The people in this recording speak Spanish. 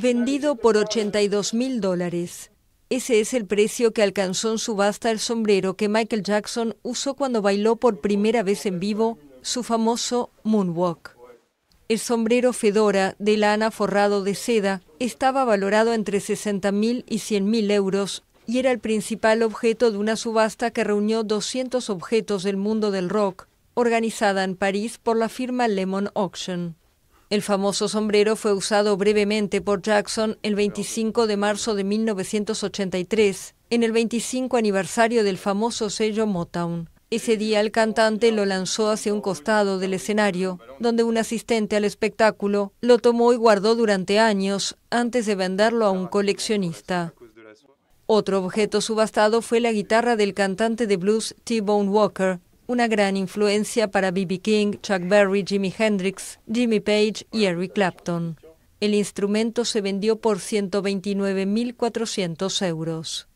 vendido por 82 mil dólares. Ese es el precio que alcanzó en subasta el sombrero que Michael Jackson usó cuando bailó por primera vez en vivo su famoso Moonwalk. El sombrero fedora de lana forrado de seda estaba valorado entre mil y mil euros y era el principal objeto de una subasta que reunió 200 objetos del mundo del rock, organizada en París por la firma Lemon Auction. El famoso sombrero fue usado brevemente por Jackson el 25 de marzo de 1983, en el 25 aniversario del famoso sello Motown. Ese día el cantante lo lanzó hacia un costado del escenario, donde un asistente al espectáculo lo tomó y guardó durante años antes de venderlo a un coleccionista. Otro objeto subastado fue la guitarra del cantante de blues T-Bone Walker, una gran influencia para B.B. King, Chuck Berry, Jimi Hendrix, Jimmy Page y Eric Clapton. El instrumento se vendió por 129.400 euros.